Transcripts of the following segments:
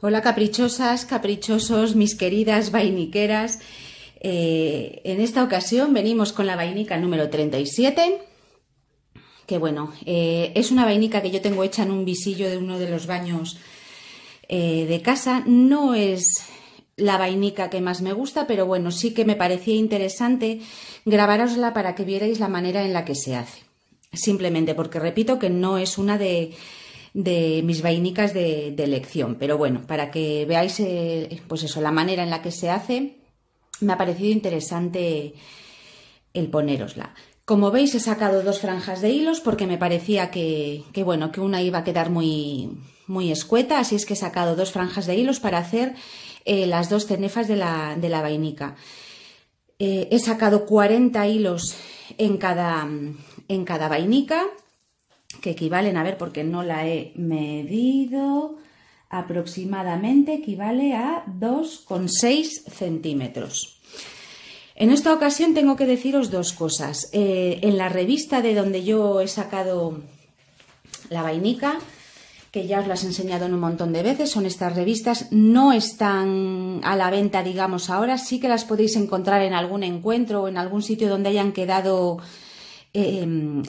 Hola caprichosas, caprichosos, mis queridas vainiqueras. Eh, en esta ocasión venimos con la vainica número 37, que bueno, eh, es una vainica que yo tengo hecha en un visillo de uno de los baños eh, de casa. No es la vainica que más me gusta, pero bueno, sí que me parecía interesante grabarosla para que vierais la manera en la que se hace. Simplemente porque repito que no es una de de mis vainicas de, elección. Pero bueno, para que veáis eh, pues eso, la manera en la que se hace, me ha parecido interesante el ponerosla Como veis he sacado dos franjas de hilos porque me parecía que, bueno, que una iba a quedar muy, muy escueta, así es que he sacado dos franjas de hilos para hacer eh, las dos cenefas de la, de la vainica. Eh, he sacado 40 hilos en cada, en cada vainica que equivalen, a ver, porque no la he medido, aproximadamente equivale a 2,6 centímetros. En esta ocasión tengo que deciros dos cosas. Eh, en la revista de donde yo he sacado la vainica, que ya os las he enseñado en un montón de veces, son estas revistas, no están a la venta, digamos, ahora, sí que las podéis encontrar en algún encuentro o en algún sitio donde hayan quedado Em,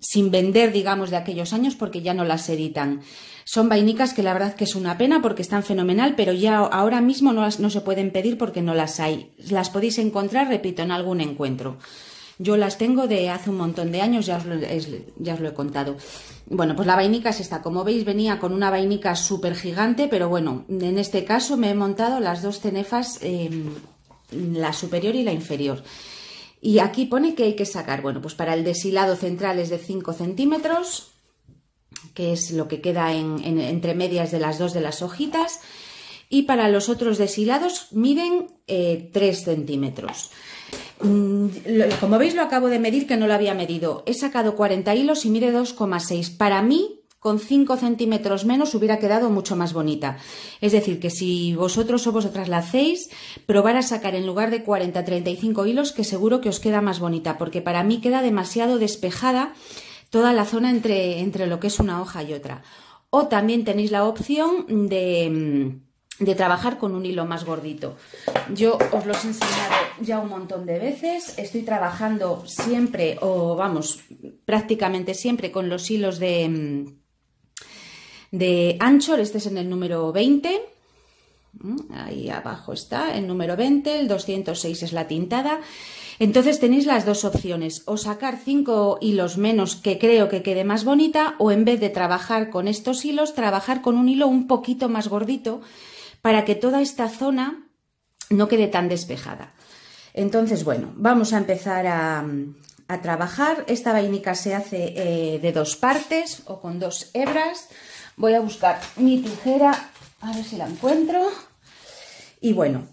sin vender, digamos, de aquellos años porque ya no las editan. Son vainicas que la verdad que es una pena porque están fenomenal, pero ya ahora mismo no, las, se pueden pedir porque no las hay. Las podéis encontrar, repito, en algún encuentro. Yo las tengo de hace un montón de años, ya os, lo, he contado. Bueno, pues la vainica es esta. Como veis, venía con una vainica súper gigante, pero bueno, en este caso me he montado las dos cenefas, em, la superior y la inferior. Y aquí pone que hay que sacar, bueno, pues para el deshilado central es de 5 centímetros, que es lo que queda en, entre medias de las dos de las hojitas, y para los otros deshilados miden 3 eh, centímetros. Mm, como veis lo acabo de medir que no lo había medido. He sacado 40 hilos y mide 2,6. Para mí con 5 centímetros menos hubiera quedado mucho más bonita. Es decir, que si vosotros o vosotras la hacéis, probar a sacar en lugar de 40, 35 hilos, que seguro que os queda más bonita, porque para mí queda demasiado despejada toda la zona entre, entre lo que es una hoja y otra. O también tenéis la opción de, mm, de trabajar con un hilo más gordito. Yo os los he enseñado ya un montón de veces, estoy trabajando siempre, o vamos, prácticamente siempre con los hilos de mm, de Anchor, este es en el número 20. Mm, ahí abajo está, el número 20, el 206 es la tintada. Entonces tenéis las dos opciones, o sacar cinco hilos menos que creo que quede más bonita, o en vez de trabajar con estos hilos, trabajar con un hilo un poquito más gordito para que toda esta zona no quede tan despejada. Entonces, bueno, vamos a empezar a, trabajar. Esta vainica se hace eh, de dos partes o con dos hebras. Voy a buscar mi tijera, a ver si la encuentro. Y bueno,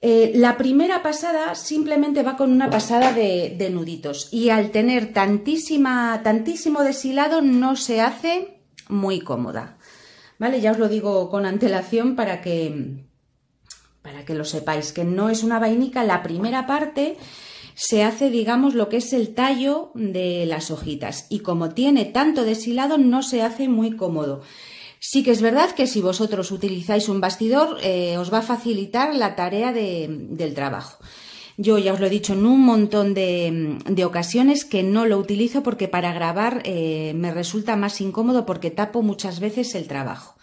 eh, la primera pasada simplemente va con una pasada de, nuditos. Y al tener tantísima, tantísimo deshilado no se hace muy cómoda. ¿Vale? Ya os lo digo con antelación para que, para que lo sepáis, que no es una vainica la primera parte se hace, digamos, lo que es el tallo de las hojitas. Y como tiene tanto deshilado, no se hace muy cómodo. Sí que es verdad que si vosotros utilizáis un bastidor, eh, os va a facilitar la tarea del trabajo. Yo ya os lo he dicho en un montón de, mm, ocasiones que no lo utilizo porque para grabar eh, me resulta más incómodo porque tapo muchas veces el trabajo.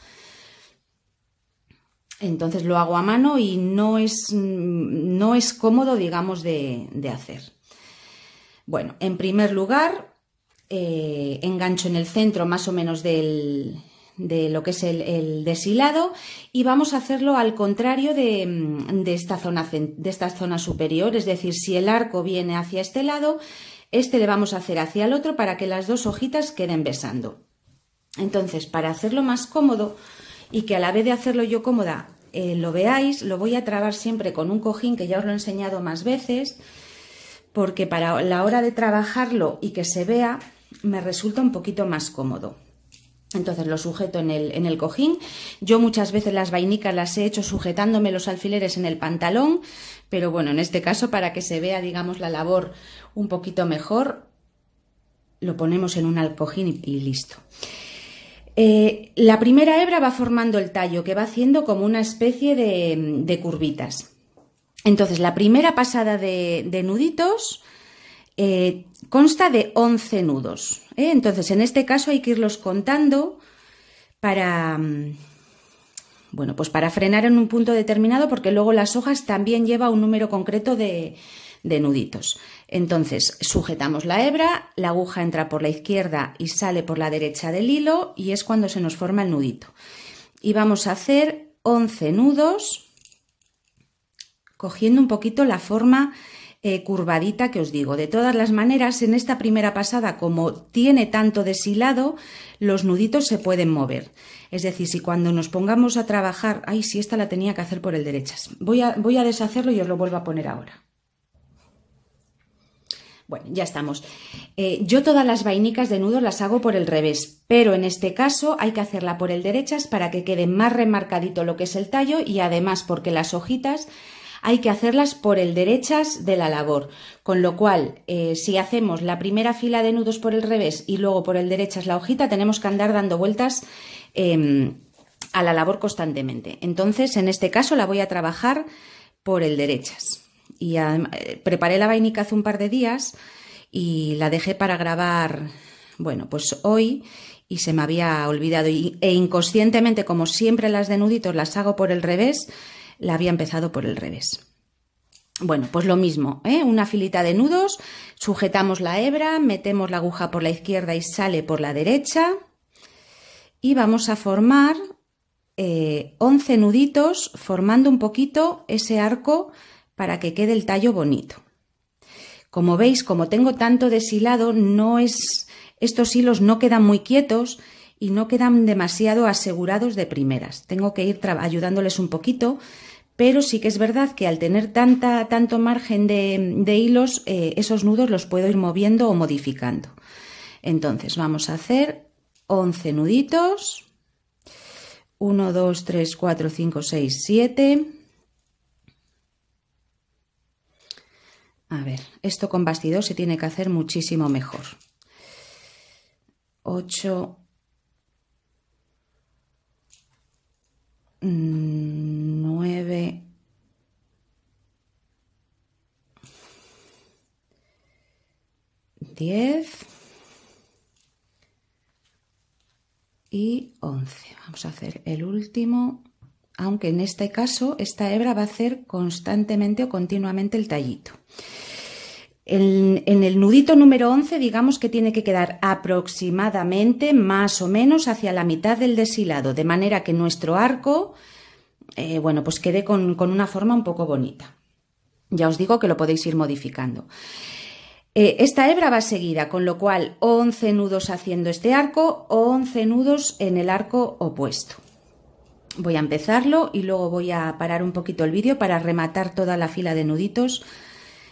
Entonces lo hago a mano y no es, cómodo, digamos, de, hacer. Bueno, en primer lugar, eh, engancho en el centro más o menos del, de lo que es el, deshilado y vamos a hacerlo al contrario de, mm, de, esta zona, de esta zona superior, es decir, si el arco viene hacia este lado, este le vamos a hacer hacia el otro para que las dos hojitas queden besando. Entonces, para hacerlo más cómodo, y que a la vez de hacerlo yo cómoda eh, lo veáis, lo voy a trabar siempre con un cojín que ya os lo he enseñado más veces, porque para la hora de trabajarlo y que se vea me resulta un poquito más cómodo. Entonces lo sujeto en el, cojín. Yo muchas veces las vainicas las he hecho sujetándome los alfileres en el pantalón, pero bueno, en este caso para que se vea, digamos, la labor un poquito mejor, lo ponemos en un cojín y listo. Eh, la primera hebra va formando el tallo, que va haciendo como una especie de, curvitas. Entonces, la primera pasada de, nuditos eh, consta de 11 nudos. ¿eh? Entonces, en este caso hay que irlos contando para, mm, bueno, pues para frenar en un punto determinado, porque luego las hojas también lleva un número concreto de, de nuditos. Entonces, sujetamos la hebra, la aguja entra por la izquierda y sale por la derecha del hilo y es cuando se nos forma el nudito. Y vamos a hacer 11 nudos cogiendo un poquito la forma eh, curvadita que os digo. De todas las maneras, en esta primera pasada, como tiene tanto deshilado, los nuditos se pueden mover. Es decir, si cuando nos pongamos a trabajar, ay, si esta la tenía que hacer por el derecho. voy a deshacerlo y os lo vuelvo a poner ahora. Bueno, ya estamos. Eh, yo todas las vainicas de nudos las hago por el revés, pero en este caso hay que hacerla por el derechas para que quede más remarcadito lo que es el tallo y además porque las hojitas hay que hacerlas por el derechas de la labor, con lo cual eh, si hacemos la primera fila de nudos por el revés y luego por el derechas la hojita tenemos que andar dando vueltas em, a la labor constantemente. Entonces en este caso la voy a trabajar por el derechas y eh, preparé la vainica hace un par de días y la dejé para grabar, bueno, pues hoy y se me había olvidado y, e inconscientemente, como siempre las de nuditos las hago por el revés, la había empezado por el revés. Bueno, pues lo mismo, ¿eh? una filita de nudos, sujetamos la hebra, metemos la aguja por la izquierda y sale por la derecha y vamos a formar 11 eh, nuditos formando un poquito ese arco para que quede el tallo bonito. Como veis, como tengo tanto deshilado, no es, estos hilos no quedan muy quietos y no quedan demasiado asegurados de primeras. Tengo que ir ayudándoles un poquito, pero sí que es verdad que al tener tanto margen de, hilos, eh, esos nudos los puedo ir moviendo o modificando. Entonces vamos a hacer 11 nuditos. 1, 2, 3, 4, 5, 6, 7. A ver, esto con bastidor se tiene que hacer muchísimo mejor. 8, 9, 10 y 11. Vamos a hacer el último, aunque en este caso esta hebra va a hacer constantemente o continuamente el tallito. En, el nudito número 11 digamos que tiene que quedar aproximadamente más o menos hacia la mitad del deshilado, de manera que nuestro arco, eh, bueno, pues quede con, una forma un poco bonita. Ya os digo que lo podéis ir modificando. Eh, esta hebra va seguida, con lo cual 11 nudos haciendo este arco, 11 nudos en el arco opuesto. Voy a empezarlo y luego voy a parar un poquito el vídeo para rematar toda la fila de nuditos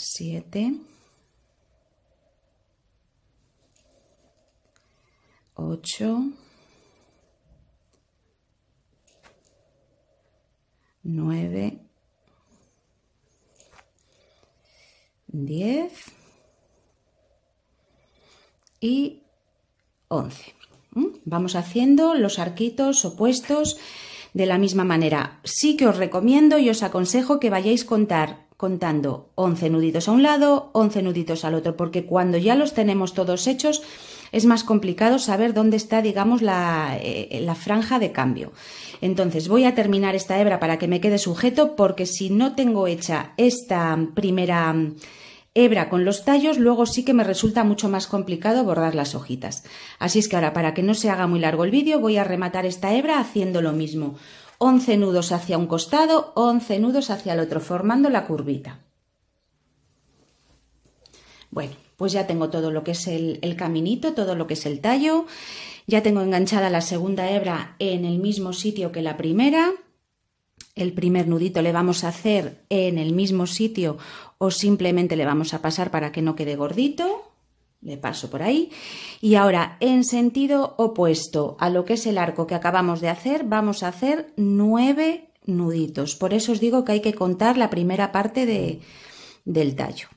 7 ocho, nueve, diez y once. ¿Mm? Vamos haciendo los arquitos opuestos de la misma manera. Sí que os recomiendo y os aconsejo que vayáis contar contando 11 nuditos a un lado, 11 nuditos al otro, porque cuando ya los tenemos todos hechos es más complicado saber dónde está, digamos, la, eh, la franja de cambio. Entonces voy a terminar esta hebra para que me quede sujeto, porque si no tengo hecha esta primera hebra con los tallos, luego sí que me resulta mucho más complicado bordar las hojitas. Así es que ahora, para que no se haga muy largo el vídeo, voy a rematar esta hebra haciendo lo mismo. 11 nudos hacia un costado, 11 nudos hacia el otro, formando la curvita. Bueno, pues ya tengo todo lo que es el, el, caminito, todo lo que es el tallo. Ya tengo enganchada la segunda hebra en el mismo sitio que la primera. El primer nudito le vamos a hacer en el mismo sitio o simplemente le vamos a pasar para que no quede gordito le paso por ahí. Y ahora, en sentido opuesto a lo que es el arco que acabamos de hacer, vamos a hacer nueve nuditos. Por eso os digo que hay que contar la primera parte de, del tallo.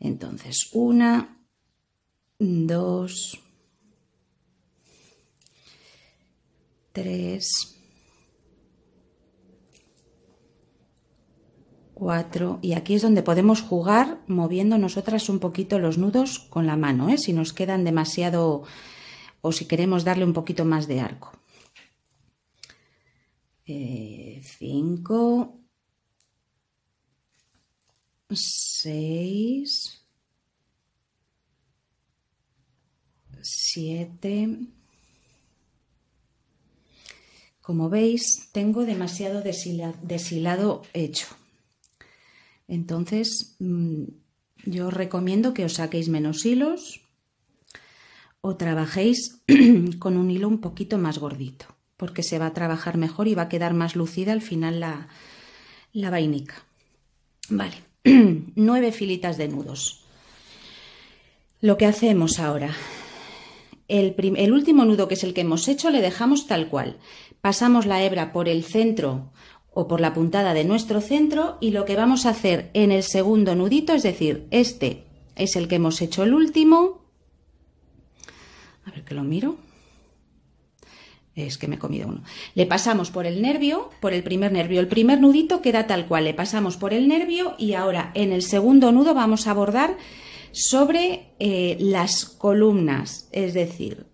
Entonces, una, dos, tres, 4 y aquí es donde podemos jugar moviendo nosotras un poquito los nudos con la mano, ¿eh? si nos quedan demasiado o si queremos darle un poquito más de arco. 5, 6, 7. Como veis, tengo demasiado deshilado hecho. Entonces, mm, yo os recomiendo que os saquéis menos hilos o trabajéis con un hilo un poquito más gordito, porque se va a trabajar mejor y va a quedar más lucida al final la, vainica. Vale, nueve filitas de nudos. Lo que hacemos ahora, el, el último nudo que es el que hemos hecho le dejamos tal cual. Pasamos la hebra por el centro o por la puntada de nuestro centro y lo que vamos a hacer en el segundo nudito, es decir, este es el que hemos hecho el último. A ver que lo miro. Es que me he comido uno. Le pasamos por el nervio, por el primer nervio. El primer nudito queda tal cual. Le pasamos por el nervio y ahora en el segundo nudo vamos a bordar sobre eh, las columnas. Es decir,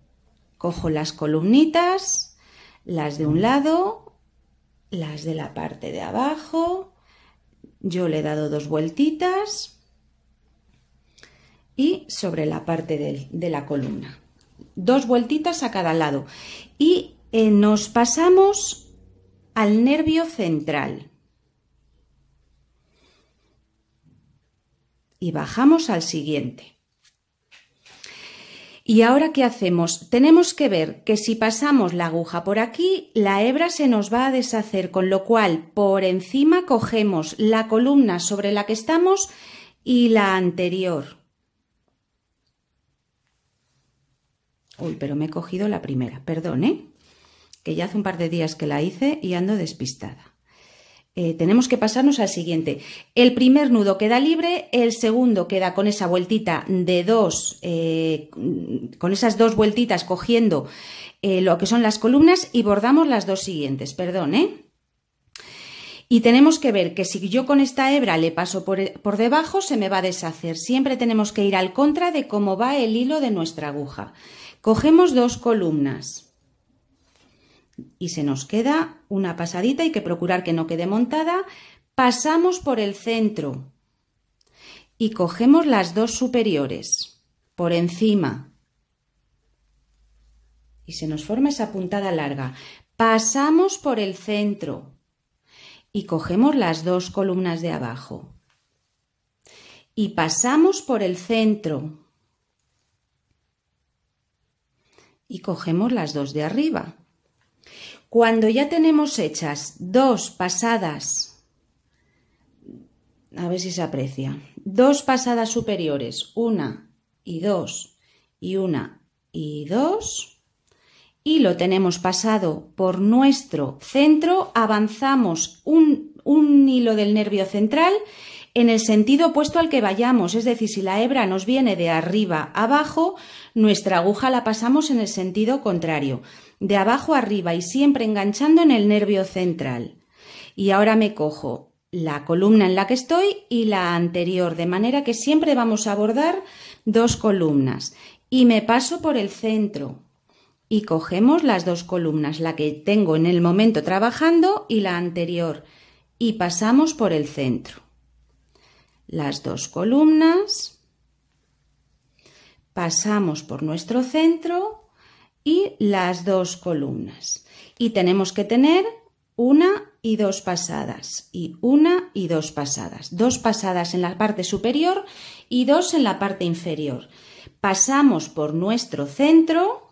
cojo las columnitas, las de un lado, las de la parte de abajo. Yo le he dado dos vueltitas y sobre la parte de, la columna. Dos vueltitas a cada lado. Y eh, nos pasamos al nervio central. Y bajamos al siguiente. ¿Y ahora qué hacemos? Tenemos que ver que si pasamos la aguja por aquí, la hebra se nos va a deshacer, con lo cual por encima cogemos la columna sobre la que estamos y la anterior. Uy, pero me he cogido la primera, perdón, ¿eh? Que ya hace un par de días que la hice y ando despistada. Eh, tenemos que pasarnos al siguiente. El primer nudo queda libre, el segundo queda con esa vueltita de dos, eh, con esas dos vueltitas cogiendo eh, lo que son las columnas y bordamos las dos siguientes, perdón, ¿eh? Y tenemos que ver que si yo con esta hebra le paso por debajo, se me va a deshacer. Siempre tenemos que ir al contra de cómo va el hilo de nuestra aguja. Cogemos dos columnas y se nos queda una pasadita, hay que procurar que no quede montada, pasamos por el centro y cogemos las dos superiores por encima y se nos forma esa puntada larga. Pasamos por el centro y cogemos las dos columnas de abajo y pasamos por el centro y cogemos las dos de arriba cuando ya tenemos hechas dos pasadas, a ver si se aprecia, dos pasadas superiores, una y dos y una y dos, y lo tenemos pasado por nuestro centro, avanzamos un, hilo del nervio central en el sentido opuesto al que vayamos, es decir, si la hebra nos viene de arriba abajo, nuestra aguja la pasamos en el sentido contrario de abajo arriba y siempre enganchando en el nervio central. Y ahora me cojo la columna en la que estoy y la anterior, de manera que siempre vamos a abordar dos columnas. Y me paso por el centro y cogemos las dos columnas, la que tengo en el momento trabajando y la anterior, y pasamos por el centro. Las dos columnas, pasamos por nuestro centro y las dos columnas. Y tenemos que tener una y dos pasadas y una y dos pasadas. Dos pasadas en la parte superior y dos en la parte inferior. Pasamos por nuestro centro,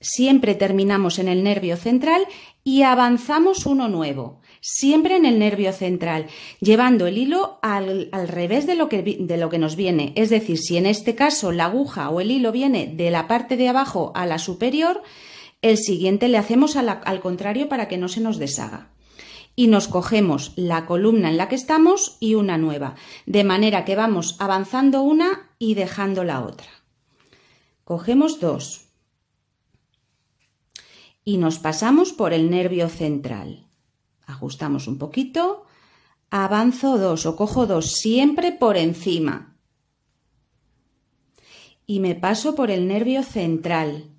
siempre terminamos en el nervio central y avanzamos uno nuevo siempre en el nervio central, llevando el hilo al, revés de lo, que, nos viene. Es decir, si en este caso la aguja o el hilo viene de la parte de abajo a la superior, el siguiente le hacemos al contrario para que no se nos deshaga y nos cogemos la columna en la que estamos y una nueva, de manera que vamos avanzando una y dejando la otra. Cogemos dos y nos pasamos por el nervio central. Ajustamos un poquito. Avanzo dos o cojo dos siempre por encima. Y me paso por el nervio central.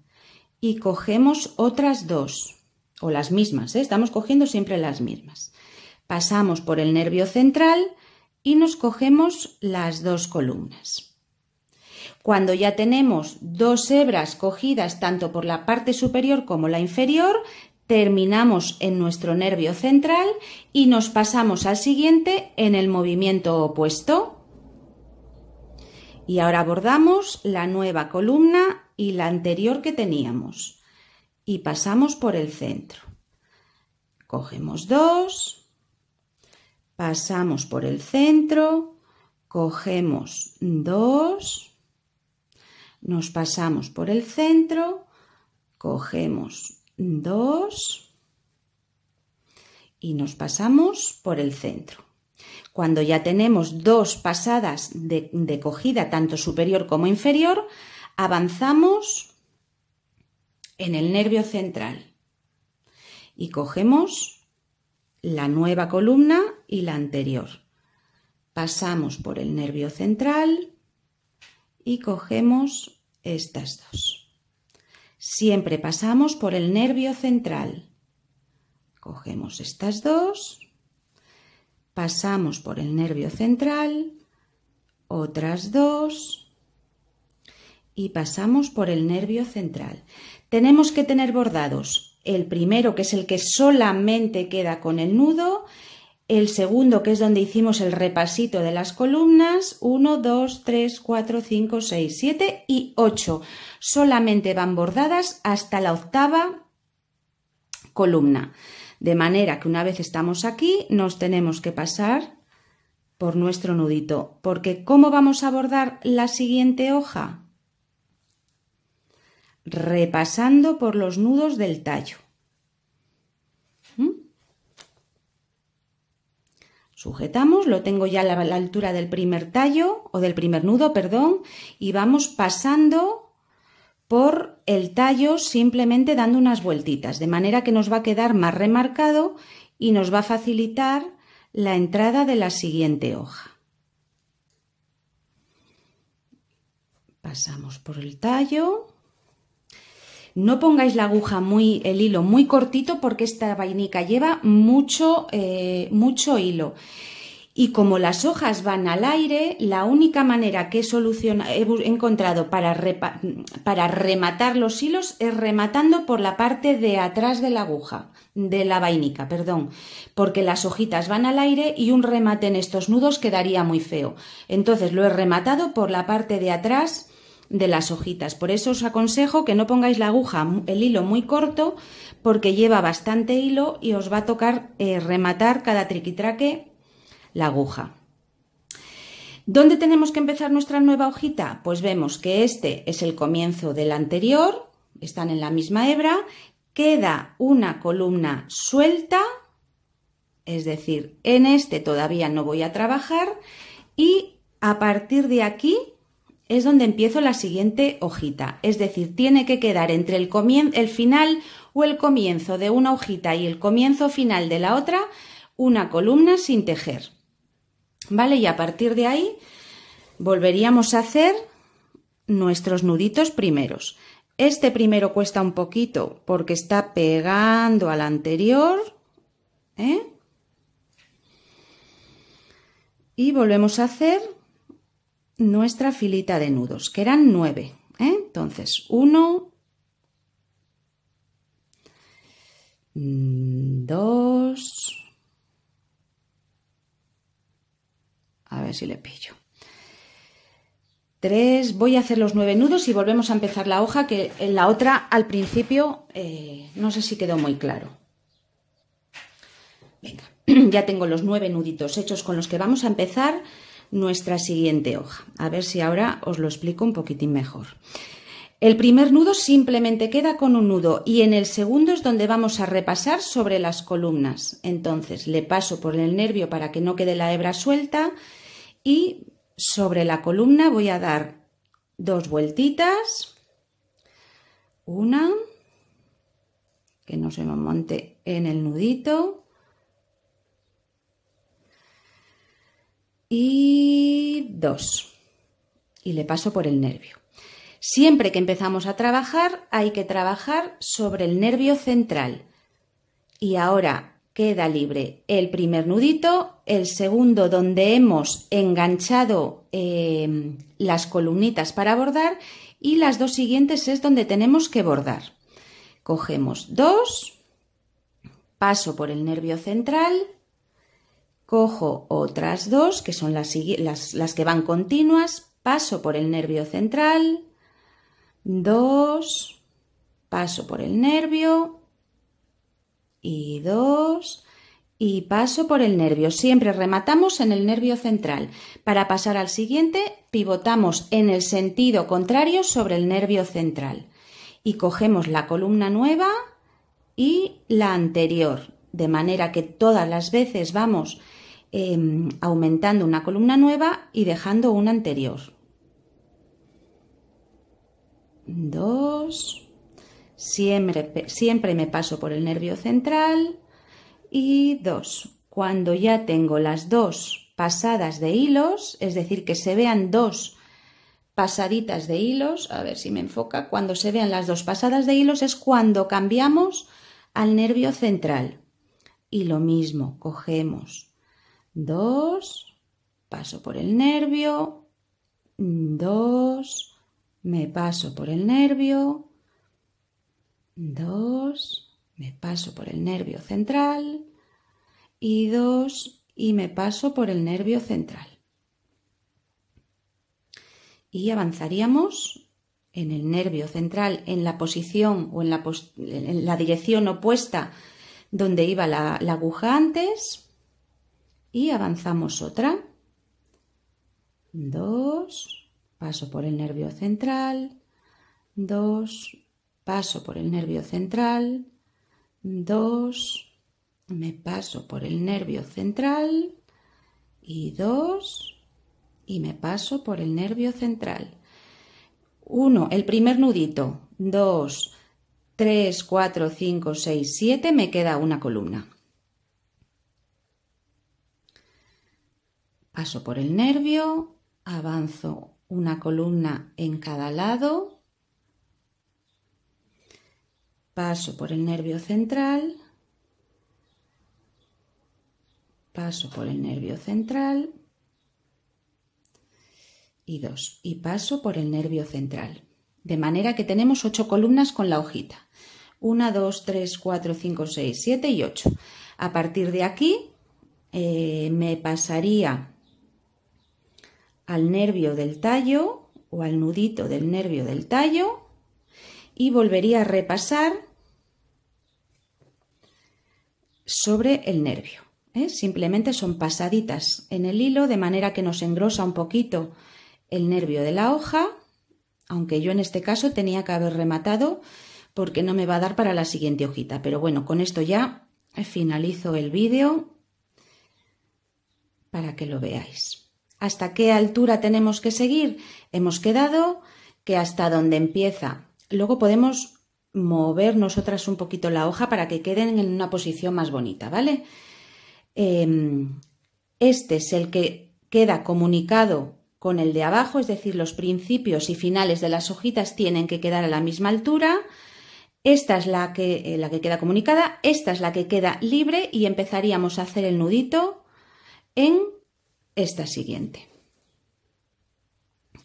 Y cogemos otras dos. O las mismas, ¿eh? estamos cogiendo siempre las mismas. Pasamos por el nervio central y nos cogemos las dos columnas. Cuando ya tenemos dos hebras cogidas tanto por la parte superior como la inferior, terminamos en nuestro nervio central y nos pasamos al siguiente en el movimiento opuesto. Y ahora abordamos la nueva columna y la anterior que teníamos. Y pasamos por el centro. Cogemos dos, pasamos por el centro, cogemos dos, nos pasamos por el centro, cogemos Dos y nos pasamos por el centro. Cuando ya tenemos dos pasadas de cogida, tanto superior como inferior, avanzamos en el nervio central y cogemos la nueva columna y la anterior. Pasamos por el nervio central y cogemos estas dos. Siempre pasamos por el nervio central. Cogemos estas dos, pasamos por el nervio central, otras dos y pasamos por el nervio central. Tenemos que tener bordados el primero que es el que solamente queda con el nudo, el segundo que es donde hicimos el repasito de las columnas, 1, 2, 3, 4, 5, 6, 7 y 8 solamente van bordadas hasta la octava columna. De manera que una vez estamos aquí nos tenemos que pasar por nuestro nudito, porque ¿cómo vamos a bordar la siguiente hoja? Repasando por los nudos del tallo. ¿Mm? Sujetamos, lo tengo ya a la altura del primer tallo o del primer nudo, perdón, y vamos pasando por el tallo simplemente dando unas vueltitas, de manera que nos va a quedar más remarcado y nos va a facilitar la entrada de la siguiente hoja. Pasamos por el tallo. No pongáis la aguja muy, el hilo muy cortito porque esta vainica lleva mucho, eh, mucho hilo. Y como las hojas van al aire, la única manera que he, he encontrado para, rematar los hilos es rematando por la parte de atrás de la aguja, de la vainica, perdón, porque las hojitas van al aire y un remate en estos nudos quedaría muy feo. Entonces lo he rematado por la parte de atrás de las hojitas. Por eso os aconsejo que no pongáis la aguja, el hilo muy corto, porque lleva bastante hilo y os va a tocar eh, rematar cada triquitraque la aguja. ¿Dónde tenemos que empezar nuestra nueva hojita? Pues vemos que este es el comienzo del anterior, están en la misma hebra, queda una columna suelta, es decir, en este todavía no voy a trabajar y a partir de aquí es donde empiezo la siguiente hojita, es decir, tiene que quedar entre el, el final o el comienzo de una hojita y el comienzo final de la otra una columna sin tejer. ¿Vale? Y a partir de ahí volveríamos a hacer nuestros nuditos primeros. Este primero cuesta un poquito porque está pegando al anterior. ¿eh? Y volvemos a hacer nuestra filita de nudos, que eran nueve. ¿eh? Entonces, uno, dos, ver si le pillo. tres voy a hacer los nueve nudos y volvemos a empezar la hoja que en la otra al principio eh, no sé si quedó muy claro. Venga, ya tengo los nueve nuditos hechos con los que vamos a empezar nuestra siguiente hoja. A ver si ahora os lo explico un poquitín mejor. El primer nudo simplemente queda con un nudo y en el segundo es donde vamos a repasar sobre las columnas. Entonces le paso por el nervio para que no quede la hebra suelta y sobre la columna voy a dar dos vueltitas, una, que no se me monte en el nudito, y dos, y le paso por el nervio. Siempre que empezamos a trabajar hay que trabajar sobre el nervio central. Y ahora queda libre el primer nudito, el segundo donde hemos enganchado em, las columnitas para bordar y las dos siguientes es donde tenemos que bordar. Cogemos dos, paso por el nervio central, cojo otras dos, que son las, las que van continuas, paso por el nervio central, dos, paso por el nervio, y dos y paso por el nervio. Siempre rematamos en el nervio central. Para pasar al siguiente, pivotamos en el sentido contrario sobre el nervio central. Y cogemos la columna nueva y la anterior, de manera que todas las veces vamos em, aumentando una columna nueva y dejando una anterior. Dos. Siempre, me paso por el nervio central. Y dos Cuando ya tengo las dos pasadas de hilos, es decir, que se vean dos pasaditas de hilos, a ver si me enfoca, cuando se vean las dos pasadas de hilos es cuando cambiamos al nervio central. Y lo mismo, cogemos dos, paso por el nervio, dos, me paso por el nervio, dos me paso por el nervio central y dos y me paso por el nervio central. Y avanzaríamos en el nervio central en la posición o en la, dirección opuesta donde iba la, aguja antes y avanzamos otra. dos paso por el nervio central, dos paso por el nervio central, 2, me paso por el nervio central y 2 y me paso por el nervio central. 1, el primer nudito, 2, 3, 4, 5, 6, 7, me queda una columna. Paso por el nervio, avanzo una columna en cada lado Paso por el nervio central. Paso por el nervio central. Y dos. Y paso por el nervio central. De manera que tenemos ocho columnas con la hojita. Una, dos, tres, cuatro, cinco, seis, siete y ocho. A partir de aquí eh, me pasaría al nervio del tallo o al nudito del nervio del tallo y volvería a repasar sobre el nervio. ¿eh? Simplemente son pasaditas en el hilo de manera que nos engrosa un poquito el nervio de la hoja, aunque yo en este caso tenía que haber rematado porque no me va a dar para la siguiente hojita. Pero bueno, con esto ya finalizo el vídeo para que lo veáis. ¿Hasta qué altura tenemos que seguir? Hemos quedado que hasta donde empieza Luego podemos mover nosotras un poquito la hoja para que queden en una posición más bonita, ¿vale? Em, este es el que queda comunicado con el de abajo, es decir, los principios y finales de las hojitas tienen que quedar a la misma altura. Esta es la que, eh, la que queda comunicada, esta es la que queda libre y empezaríamos a hacer el nudito en esta siguiente,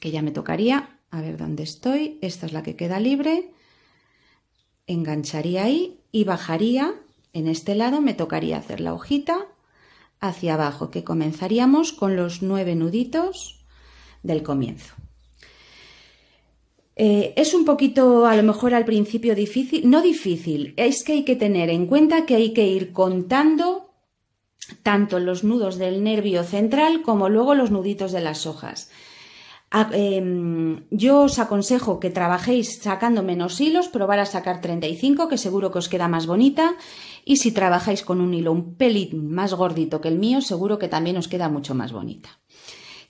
que ya me tocaría a ver dónde estoy, esta es la que queda libre, engancharía ahí y bajaría, en este lado me tocaría hacer la hojita hacia abajo, que comenzaríamos con los nueve nuditos del comienzo. Eh, es un poquito, a lo mejor al principio difícil, no difícil, es que hay que tener en cuenta que hay que ir contando tanto los nudos del nervio central como luego los nuditos de las hojas. Ah, em, yo os aconsejo que trabajéis sacando menos hilos, probar a sacar 35, que seguro que os queda más bonita. Y si trabajáis con un hilo un pelín más gordito que el mío, seguro que también os queda mucho más bonita.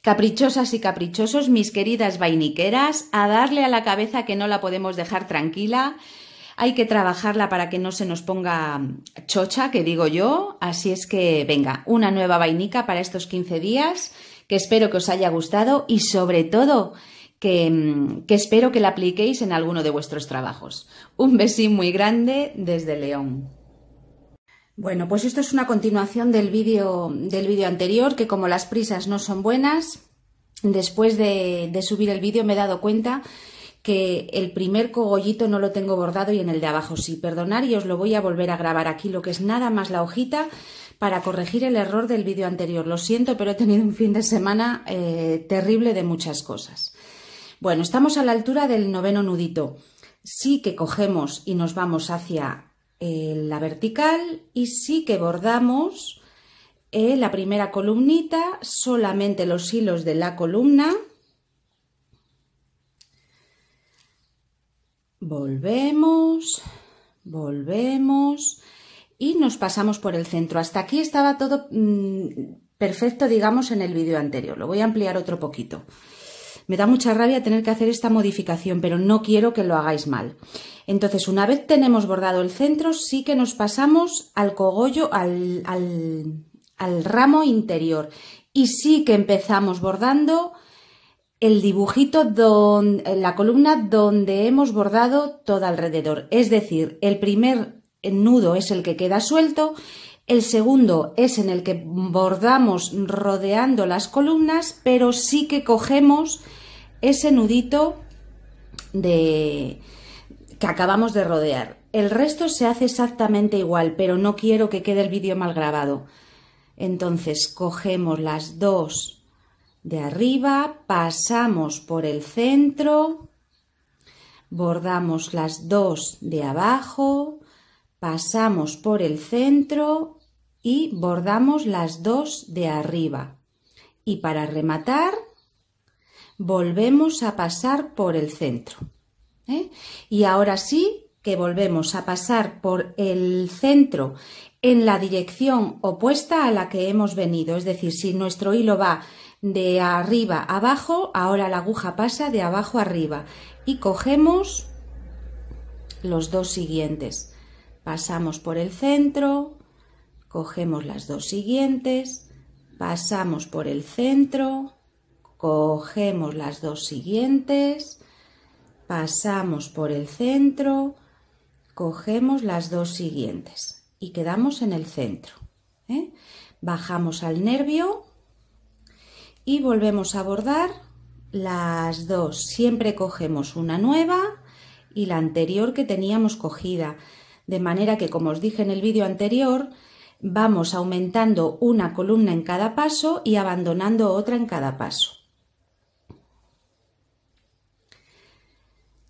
Caprichosas y caprichosos, mis queridas vainiqueras, a darle a la cabeza que no la podemos dejar tranquila. Hay que trabajarla para que no se nos ponga chocha, que digo yo. Así es que, venga, una nueva vainica para estos 15 días que espero que os haya gustado y sobre todo mm, que, espero que la apliquéis en alguno de vuestros trabajos. Un besín muy grande desde León. Bueno, pues esto es una continuación del vídeo del vídeo anterior, que como las prisas no son buenas, después de, de subir el vídeo me he dado cuenta que el primer cogollito no lo tengo bordado y en el de abajo sí. Perdonar y os lo voy a volver a grabar aquí, lo que es nada más la hojita, para corregir el error del vídeo anterior. Lo siento, pero he tenido un fin de semana eh, terrible de muchas cosas. Bueno, estamos a la altura del noveno nudito. Sí que cogemos y nos vamos hacia eh, la vertical y sí que bordamos eh, la primera columnita, solamente los hilos de la columna. Volvemos, volvemos y nos pasamos por el centro. Hasta aquí estaba todo mm, perfecto, digamos, en el vídeo anterior. Lo voy a ampliar otro poquito. Me da mucha rabia tener que hacer esta modificación, pero no quiero que lo hagáis mal. Entonces, una vez tenemos bordado el centro, sí que nos pasamos al cogollo, al, ramo interior. Y sí que empezamos bordando el dibujito, la columna donde hemos bordado todo alrededor. Es decir, el primer el nudo es el que queda suelto, el segundo es en el que bordamos rodeando las columnas, pero sí que cogemos ese nudito de que acabamos de rodear. El resto se hace exactamente igual, pero no quiero que quede el vídeo mal grabado. Entonces cogemos las dos de arriba, pasamos por el centro, bordamos las dos de abajo, pasamos por el centro y bordamos las dos de arriba. Y para rematar, volvemos a pasar por el centro. ¿eh? Y ahora sí que volvemos a pasar por el centro en la dirección opuesta a la que hemos venido. Es decir, si nuestro hilo va de arriba abajo, ahora la aguja pasa de abajo arriba y cogemos los dos siguientes pasamos por el centro, cogemos las dos siguientes, pasamos por el centro, cogemos las dos siguientes, pasamos por el centro, cogemos las dos siguientes y quedamos en el centro. ¿eh? Bajamos al nervio y volvemos a bordar las dos. Siempre cogemos una nueva y la anterior que teníamos cogida de manera que, como os dije en el vídeo anterior, vamos aumentando una columna en cada paso y abandonando otra en cada paso.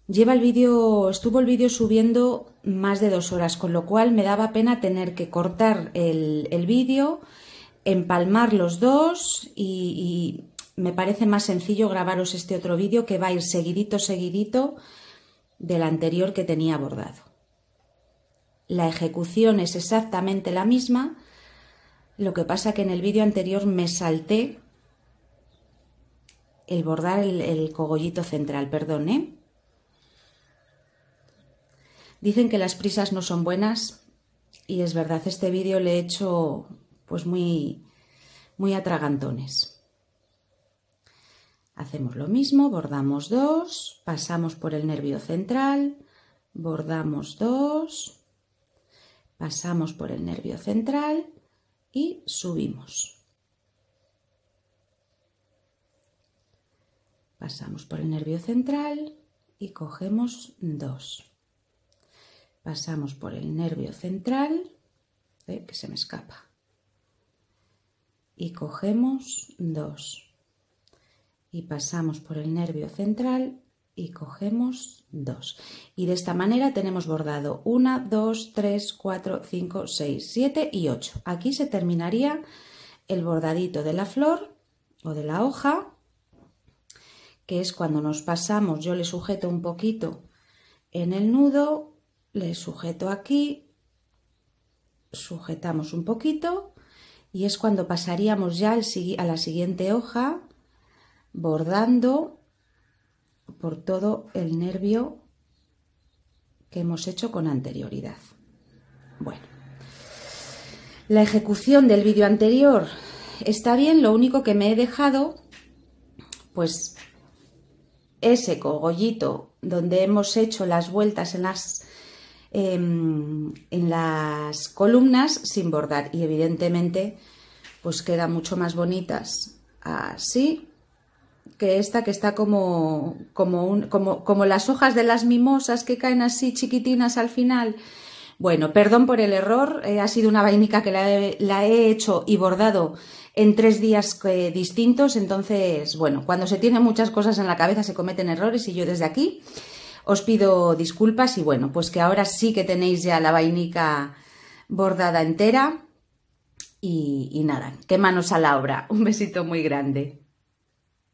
Lleva el vídeo, estuvo el vídeo subiendo más de dos horas, con lo cual me daba pena tener que cortar el, vídeo, empalmar los dos y, me parece más sencillo grabaros este otro vídeo que va a ir seguidito, seguidito del anterior que tenía abordado. La ejecución es exactamente la misma, lo que pasa que en el vídeo anterior me salté el bordar el, cogollito central, perdón, ¿eh? Dicen que las prisas no son buenas y es verdad, este vídeo le he hecho pues muy, muy atragantones. Hacemos lo mismo, bordamos dos, pasamos por el nervio central, bordamos dos, pasamos por el nervio central y subimos. Pasamos por el nervio central y cogemos dos. Pasamos por el nervio central, ¿eh? que se me escapa, y cogemos dos. Y pasamos por el nervio central y cogemos 2. Y de esta manera tenemos bordado 1, 2, 3, 4, 5, 6, 7 y 8. Aquí se terminaría el bordadito de la flor o de la hoja, que es cuando nos pasamos, yo le sujeto un poquito en el nudo, le sujeto aquí, sujetamos un poquito y es cuando pasaríamos ya a la siguiente hoja bordando por todo el nervio que hemos hecho con anterioridad. Bueno, la ejecución del vídeo anterior está bien, lo único que me he dejado, pues ese cogollito donde hemos hecho las vueltas en las, em, en las columnas sin bordar y evidentemente pues quedan mucho más bonitas así que esta que está como, como, un, como, como las hojas de las mimosas que caen así chiquitinas al final. Bueno, perdón por el error, eh, ha sido una vainica que la he, hecho y bordado en tres días eh, distintos, entonces, bueno, cuando se tienen muchas cosas en la cabeza se cometen errores y yo desde aquí os pido disculpas y bueno, pues que ahora sí que tenéis ya la vainica bordada entera y, y nada, qué manos a la obra, un besito muy grande.